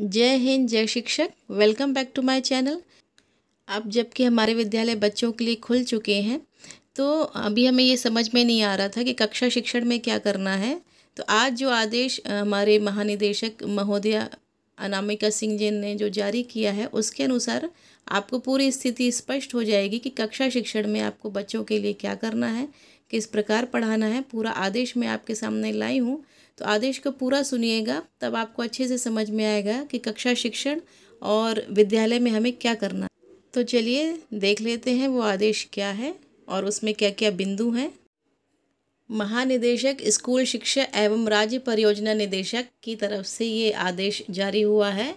जय हिंद जय शिक्षक welcome back to my channel अब जबकि हमारे विद्यालय बच्चों के लिए खुल चुके हैं तो अभी हमें ये समझ में नहीं आ रहा था कि कक्षा शिक्षण में क्या करना है तो आज जो आदेश हमारे महानिदेशक महोदया अनामिका सिंह जी ने जो जारी किया है उसके अनुसार आपको पूरी स्थिति स्पष्ट हो जाएगी कि कक्षा शिक्षण में आपको बच्चों के लिए क्या करना है किस प्रकार पढ़ाना है पूरा आदेश मैं आपके सामने लाई हूँ तो आदेश को पूरा सुनिएगा तब आपको अच्छे से समझ में आएगा कि कक्षा शिक्षण और विद्यालय में हमें क्या करना तो चलिए देख लेते हैं वो आदेश क्या है और उसमें क्या क्या बिंदु हैं महानिदेशक स्कूल शिक्षा एवं राज्य परियोजना निदेशक की तरफ से ये आदेश जारी हुआ है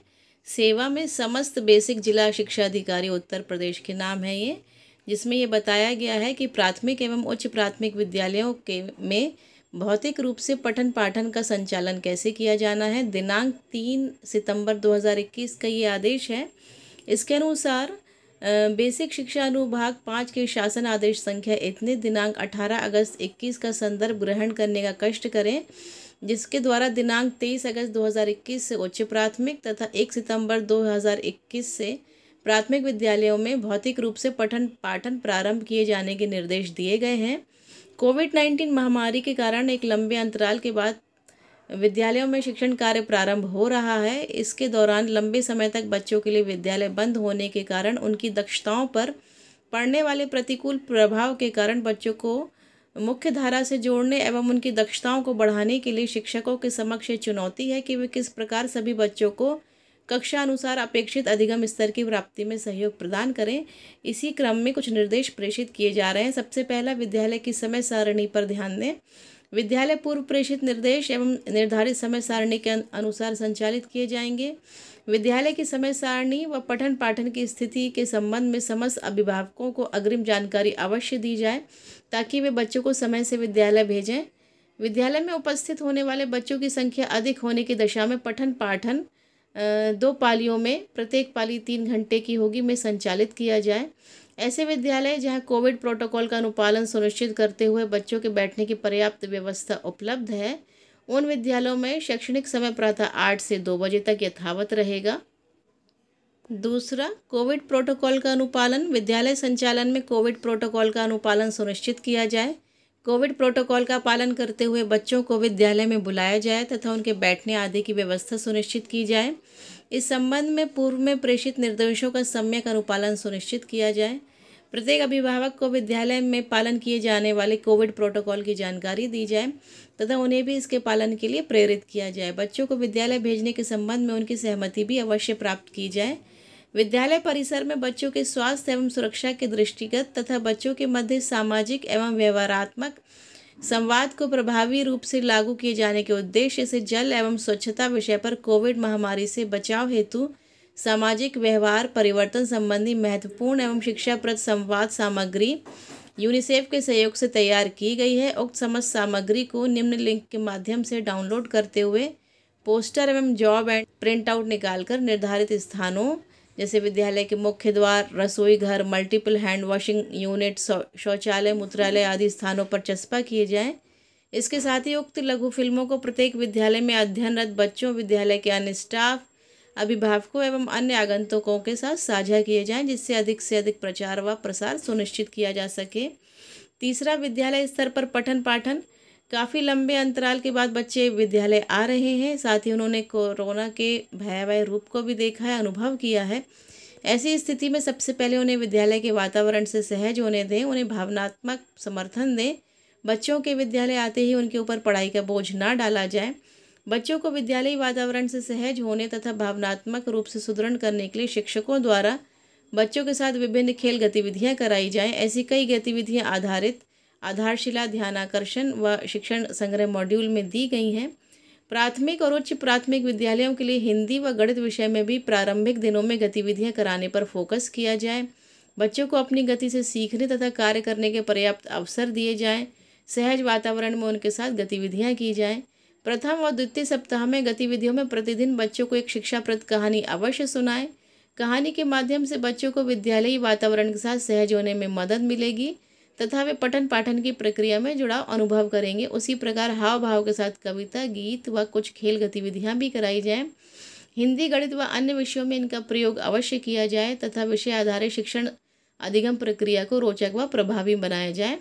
सेवा में समस्त बेसिक जिला शिक्षा अधिकारी उत्तर प्रदेश के नाम है ये जिसमें ये बताया गया है कि प्राथमिक एवं उच्च प्राथमिक विद्यालयों के में भौतिक रूप से पठन पाठन का संचालन कैसे किया जाना है दिनांक तीन सितंबर 2021 का ये आदेश है इसके अनुसार बेसिक शिक्षा अनुभाग पाँच के शासन आदेश संख्या इतने दिनांक 18 अगस्त 21 का संदर्भ ग्रहण करने का कष्ट करें जिसके द्वारा दिनांक 23 अगस्त 2021 से उच्च प्राथमिक तथा 1 सितंबर 2021 से प्राथमिक विद्यालयों में भौतिक रूप से पठन पाठन प्रारंभ किए जाने के निर्देश दिए गए हैं कोविड नाइन्टीन महामारी के कारण एक लंबे अंतराल के बाद विद्यालयों में शिक्षण कार्य प्रारंभ हो रहा है इसके दौरान लंबे समय तक बच्चों के लिए विद्यालय बंद होने के कारण उनकी दक्षताओं पर पढ़ने वाले प्रतिकूल प्रभाव के कारण बच्चों को मुख्य धारा से जोड़ने एवं उनकी दक्षताओं को बढ़ाने के लिए शिक्षकों के समक्ष चुनौती है कि वे किस प्रकार सभी बच्चों को कक्षा अनुसार अपेक्षित अधिगम स्तर की प्राप्ति में सहयोग प्रदान करें इसी क्रम में कुछ निर्देश प्रेषित किए जा रहे हैं सबसे पहला विद्यालय की समय सारणी पर ध्यान दें विद्यालय पूर्व प्रेषित निर्देश एवं निर्धारित समय सारणी के अनुसार संचालित किए जाएंगे विद्यालय की समय सारणी व पठन पाठन की स्थिति के संबंध में समस्त अभिभावकों को अग्रिम जानकारी अवश्य दी जाए ताकि वे बच्चों को समय से विद्यालय भेजें विद्यालय में उपस्थित होने वाले बच्चों की संख्या अधिक होने की दशा में पठन पाठन दो पालियों में प्रत्येक पाली तीन घंटे की होगी में संचालित किया जाए ऐसे विद्यालय जहां कोविड प्रोटोकॉल का अनुपालन सुनिश्चित करते हुए बच्चों के बैठने की पर्याप्त व्यवस्था उपलब्ध है उन विद्यालयों में शैक्षणिक समय प्रातः आठ से दो बजे तक यथावत रहेगा दूसरा कोविड प्रोटोकॉल का अनुपालन विद्यालय संचालन में कोविड प्रोटोकॉल का अनुपालन सुनिश्चित किया जाए कोविड प्रोटोकॉल का पालन करते हुए बच्चों को विद्यालय में बुलाया जाए तथा उनके बैठने आदि की व्यवस्था सुनिश्चित की जाए इस संबंध में पूर्व में प्रेषित निर्देशों का सम्यक अनुपालन सुनिश्चित किया जाए प्रत्येक अभिभावक को विद्यालय में पालन किए जाने वाले कोविड प्रोटोकॉल की जानकारी दी जाए तथा उन्हें भी इसके पालन के लिए प्रेरित किया जाए बच्चों को विद्यालय भेजने के संबंध में उनकी सहमति भी अवश्य प्राप्त की जाए विद्यालय परिसर में बच्चों के स्वास्थ्य एवं सुरक्षा के दृष्टिगत तथा बच्चों के मध्य सामाजिक एवं व्यवहारात्मक संवाद को प्रभावी रूप से लागू किए जाने के उद्देश्य से जल एवं स्वच्छता विषय पर कोविड महामारी से बचाव हेतु सामाजिक व्यवहार परिवर्तन संबंधी महत्वपूर्ण एवं शिक्षाप्रद संवाद सामग्री यूनिसेफ के सहयोग से तैयार की गई है उक्त समस्त सामग्री को निम्न लिंक के माध्यम से डाउनलोड करते हुए पोस्टर एवं जॉब एंड प्रिंट आउट निकालकर निर्धारित स्थानों जैसे विद्यालय के मुख्य द्वार रसोई घर मल्टीपल हैंड वॉशिंग यूनिट शौचालय मूत्रालय आदि स्थानों पर चस्पा किए जाएं इसके साथ ही उक्त लघु फिल्मों को प्रत्येक विद्यालय में अध्ययनरत बच्चों विद्यालय के अन्य स्टाफ अभिभावकों एवं अन्य आगंतुकों के साथ साझा किए जाएं जिससे अधिक से अधिक प्रचार व प्रसार सुनिश्चित किया जा सके तीसरा विद्यालय स्तर पर पठन पाठन काफ़ी लंबे अंतराल के बाद बच्चे विद्यालय आ रहे हैं साथ ही उन्होंने कोरोना के भयावह रूप को भी देखा है अनुभव किया है ऐसी स्थिति में सबसे पहले उन्हें विद्यालय के वातावरण से सहज होने दें उन्हें भावनात्मक समर्थन दें बच्चों के विद्यालय आते ही उनके ऊपर पढ़ाई का बोझ ना डाला जाए बच्चों को विद्यालयी वातावरण से सहज होने तथा भावनात्मक रूप से सुदृढ़ करने के लिए शिक्षकों द्वारा बच्चों के साथ विभिन्न खेल गतिविधियां कराई जाएं ऐसी कई गतिविधियां आधारित आधारशिला ध्यान आकर्षण व शिक्षण संग्रह मॉड्यूल में दी गई हैं प्राथमिक और उच्च प्राथमिक विद्यालयों के लिए हिंदी व गणित विषय में भी प्रारंभिक दिनों में गतिविधियां कराने पर फोकस किया जाए बच्चों को अपनी गति से सीखने तथा कार्य करने के पर्याप्त अवसर दिए जाएँ सहज वातावरण में उनके साथ गतिविधियाँ की जाएँ प्रथम और द्वितीय सप्ताह में गतिविधियों में प्रतिदिन बच्चों को एक शिक्षाप्रद कहानी अवश्य सुनाएं कहानी के माध्यम से बच्चों को विद्यालयी वातावरण के साथ सहज होने में मदद मिलेगी तथा वे पठन पाठन की प्रक्रिया में जुड़ाव अनुभव करेंगे उसी प्रकार हाव भाव के साथ कविता गीत व कुछ खेल गतिविधियाँ भी कराई जाएँ हिंदी गणित व अन्य विषयों में इनका प्रयोग अवश्य किया जाए तथा विषय आधारित शिक्षण अधिगम प्रक्रिया को रोचक व प्रभावी बनाया जाए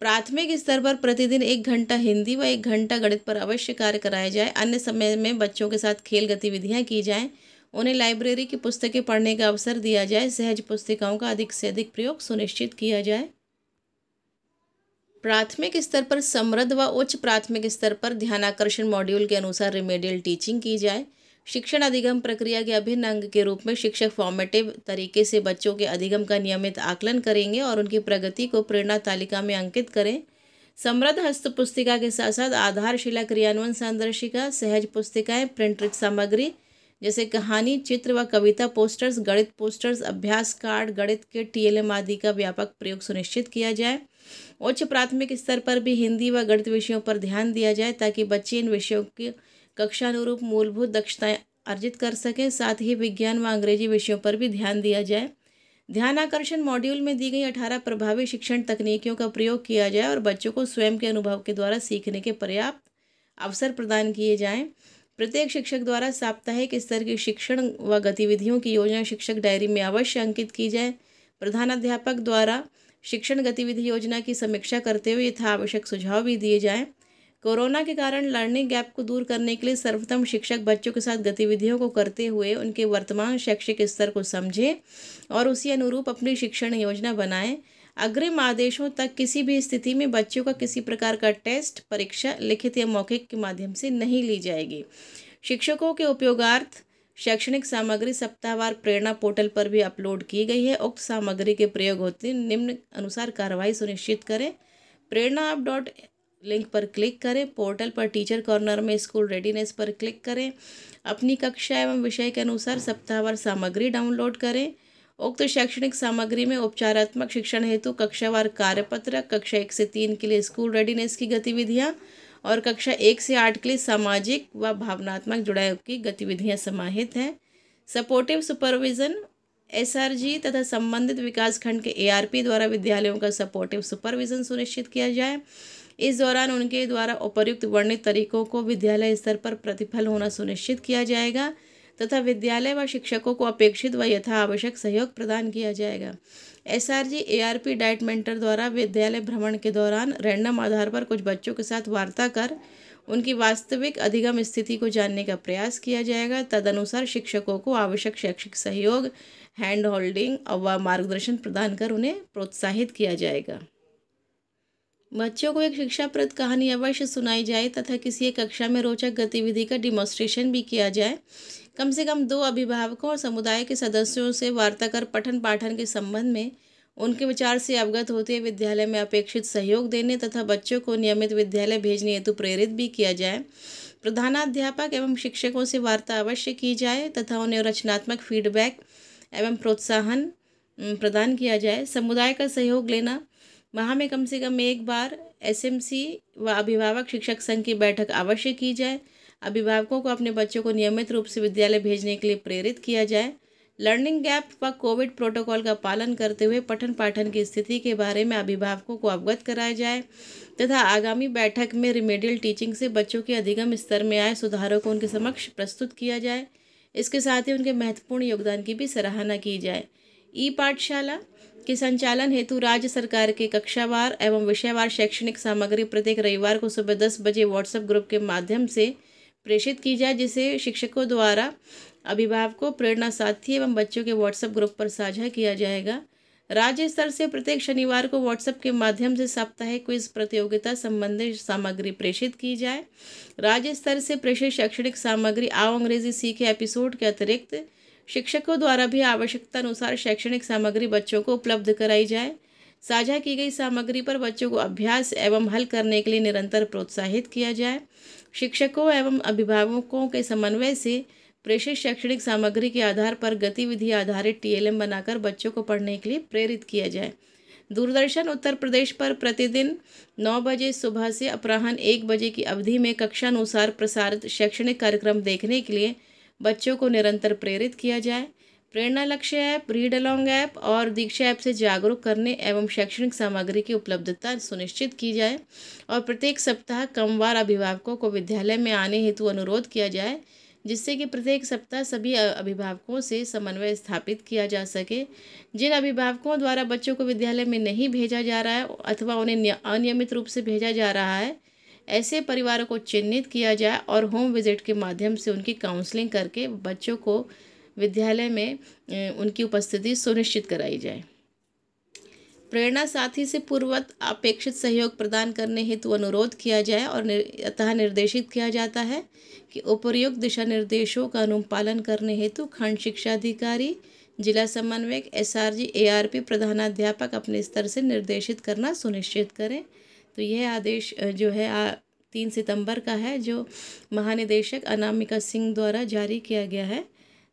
प्राथमिक स्तर पर प्रतिदिन एक घंटा हिंदी व एक घंटा गणित पर अवश्य कार्य कराया जाए अन्य समय में बच्चों के साथ खेल गतिविधियाँ की जाएँ उन्हें लाइब्रेरी की पुस्तकें पढ़ने का अवसर दिया जाए सहज पुस्तिकाओं का अधिक से अधिक प्रयोग सुनिश्चित किया जाए प्राथमिक स्तर पर समृद्ध व उच्च प्राथमिक स्तर पर ध्यानाकर्षण मॉड्यूल के अनुसार रिमेडियल टीचिंग की जाए शिक्षण अधिगम प्रक्रिया के अभिन्न अंग के रूप में शिक्षक फॉर्मेटिव तरीके से बच्चों के अधिगम का नियमित आकलन करेंगे और उनकी प्रगति को प्रेरणा तालिका में अंकित करें समृद्ध हस्त पुस्तिका के साथ साथ आधारशिला क्रियान्वयन संदर्शिका सहज पुस्तिकाएं प्रिंटेड सामग्री जैसे कहानी चित्र व कविता पोस्टर्स गणित पोस्टर्स अभ्यास कार्ड गणित के टीएलएम आदि का व्यापक प्रयोग सुनिश्चित किया जाए उच्च प्राथमिक स्तर पर भी हिंदी व गणित विषयों पर ध्यान दिया जाए ताकि बच्चे इन विषयों की कक्षानुरूप मूलभूत दक्षताएं अर्जित कर सकें साथ ही विज्ञान व अंग्रेजी विषयों पर भी ध्यान दिया जाए ध्यान आकर्षण मॉड्यूल में दी गई अठारह प्रभावी शिक्षण तकनीकियों का प्रयोग किया जाए और बच्चों को स्वयं के अनुभव के द्वारा सीखने के पर्याप्त अवसर प्रदान किए जाएं प्रत्येक शिक्षक द्वारा साप्ताहिक स्तर की शिक्षण व गतिविधियों की योजना शिक्षक डायरी में अवश्य अंकित की जाए प्रधानाध्यापक द्वारा शिक्षण गतिविधि योजना की समीक्षा करते हुए यथा आवश्यक सुझाव भी दिए जाएँ कोरोना के कारण लर्निंग गैप को दूर करने के लिए सर्वप्रथम शिक्षक बच्चों के साथ गतिविधियों को करते हुए उनके वर्तमान शैक्षिक स्तर को समझें और उसी अनुरूप अपनी शिक्षण योजना बनाएं अग्रिम आदेशों तक किसी भी स्थिति में बच्चों का किसी प्रकार का टेस्ट परीक्षा लिखित या मौखिक के माध्यम से नहीं ली जाएगी शिक्षकों के उपयोगार्थ शैक्षणिक सामग्री सप्ताहवार प्रेरणा पोर्टल पर भी अपलोड की गई है उक्त सामग्री के प्रयोग होते निम्न अनुसार कार्रवाई सुनिश्चित करें प्रेरणा आप डॉट लिंक पर क्लिक करें पोर्टल पर टीचर कॉर्नर में स्कूल रेडीनेस पर क्लिक करें अपनी कक्षा एवं विषय के अनुसार सप्ताहवार सामग्री डाउनलोड करें उक्त शैक्षणिक सामग्री में उपचारात्मक शिक्षण हेतु कक्षावार कार्यपत्र कक्षा एक से तीन के लिए स्कूल रेडीनेस की गतिविधियाँ और कक्षा एक से आठ के लिए सामाजिक व भावनात्मक जुड़ाव की गतिविधियाँ समाहित हैं सपोर्टिव सुपरविज़न एसआरजी तथा संबंधित विकास खंड के एआरपी द्वारा विद्यालयों का सपोर्टिव सुपरविज़न सुनिश्चित किया जाए इस दौरान उनके द्वारा उपयुक्त वर्णित तरीकों को विद्यालय स्तर पर प्रतिफल होना सुनिश्चित किया जाएगा तथा विद्यालय व शिक्षकों को अपेक्षित व आवश्यक सहयोग प्रदान किया जाएगा S R G A R P DIET mentor द्वारा विद्यालय भ्रमण के दौरान रैंडम आधार पर कुछ बच्चों के साथ वार्ता कर उनकी वास्तविक अधिगम स्थिति को जानने का प्रयास किया जाएगा तदनुसार शिक्षकों को आवश्यक शैक्षिक सहयोग हैंड होल्डिंग व मार्गदर्शन प्रदान कर उन्हें प्रोत्साहित किया जाएगा बच्चों को एक शिक्षाप्रद कहानी अवश्य सुनाई जाए तथा किसी एक कक्षा में रोचक गतिविधि का डिमॉन्स्ट्रेशन भी किया जाए कम से कम दो अभिभावकों और समुदाय के सदस्यों से वार्ता कर पठन पाठन के संबंध में उनके विचार से अवगत होते हुए विद्यालय में अपेक्षित सहयोग देने तथा बच्चों को नियमित विद्यालय भेजने हेतु प्रेरित भी किया जाए प्रधानाध्यापक एवं शिक्षकों से वार्ता अवश्य की जाए तथा उन्हें रचनात्मक फीडबैक एवं प्रोत्साहन प्रदान किया जाए समुदाय का सहयोग लेना माह में कम से कम एक बार एसएमसी व अभिभावक शिक्षक संघ की बैठक अवश्य की जाए अभिभावकों को अपने बच्चों को नियमित रूप से विद्यालय भेजने के लिए प्रेरित किया जाए लर्निंग गैप व कोविड प्रोटोकॉल का पालन करते हुए पठन पाठन की स्थिति के बारे में अभिभावकों को अवगत कराया जाए तथा आगामी बैठक में रिमेडियल टीचिंग से बच्चों के अधिगम स्तर में आए सुधारों को उनके समक्ष प्रस्तुत किया जाए इसके साथ ही उनके महत्वपूर्ण योगदान की भी सराहना की जाए ई पाठशाला के संचालन हेतु राज्य सरकार के कक्षावार एवं विषयवार शैक्षणिक सामग्री प्रत्येक रविवार को सुबह दस बजे व्हाट्सएप ग्रुप के माध्यम से प्रेषित की जाए जिसे शिक्षकों द्वारा अभिभावकों प्रेरणा साथी एवं बच्चों के व्हाट्सएप ग्रुप पर साझा किया जाएगा राज्य स्तर से प्रत्येक शनिवार को व्हाट्सएप के माध्यम से साप्ताहिक क्विज प्रतियोगिता संबंधित सामग्री प्रेषित की जाए राज्य स्तर से प्रेषित शैक्षणिक सामग्री आओ अंग्रेजी सीखे एपिसोड के अतिरिक्त शिक्षकों द्वारा भी आवश्यकता अनुसार शैक्षणिक सामग्री बच्चों को उपलब्ध कराई जाए साझा की गई सामग्री पर बच्चों को अभ्यास एवं हल करने के लिए निरंतर प्रोत्साहित किया जाए शिक्षकों एवं अभिभावकों के समन्वय से प्रेषित शैक्षणिक सामग्री के आधार पर गतिविधि आधारित टीएलएम बनाकर बच्चों को पढ़ने के लिए प्रेरित किया जाए दूरदर्शन उत्तर प्रदेश पर प्रतिदिन नौ बजे सुबह से अपराह्न एक बजे की अवधि में कक्षानुसार प्रसारित शैक्षणिक कार्यक्रम देखने के लिए बच्चों को निरंतर प्रेरित किया जाए प्रेरणा लक्ष्य ऐप रीड अलॉन्ग ऐप और दीक्षा ऐप से जागरूक करने एवं शैक्षणिक सामग्री की उपलब्धता सुनिश्चित की जाए और प्रत्येक सप्ताह कमवार अभिभावकों को विद्यालय में आने हेतु अनुरोध किया जाए जिससे कि प्रत्येक सप्ताह सभी अभिभावकों से समन्वय स्थापित किया जा सके जिन अभिभावकों द्वारा बच्चों को विद्यालय में नहीं भेजा जा रहा है अथवा उन्हें अनियमित रूप से भेजा जा रहा है ऐसे परिवारों को चिन्हित किया जाए और होम विजिट के माध्यम से उनकी काउंसलिंग करके बच्चों को विद्यालय में उनकी उपस्थिति सुनिश्चित कराई जाए प्रेरणा साथी से पूर्वत अपेक्षित सहयोग प्रदान करने हेतु अनुरोध किया जाए और अतः निर्देशित किया जाता है कि उपयुक्त दिशा निर्देशों का अनुपालन करने हेतु खंड शिक्षा अधिकारी जिला समन्वयक एसआरजी एआरपी प्रधानाध्यापक अपने स्तर से निर्देशित करना सुनिश्चित करें तो यह आदेश जो है आ, तीन सितंबर का है जो महानिदेशक अनामिका सिंह द्वारा जारी किया गया है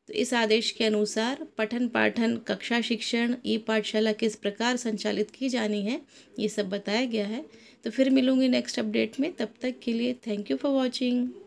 तो इस आदेश के अनुसार पठन पाठन कक्षा शिक्षण ई पाठशाला किस प्रकार संचालित की जानी है ये सब बताया गया है तो फिर मिलूँगी नेक्स्ट अपडेट में तब तक के लिए थैंक यू फॉर वॉचिंग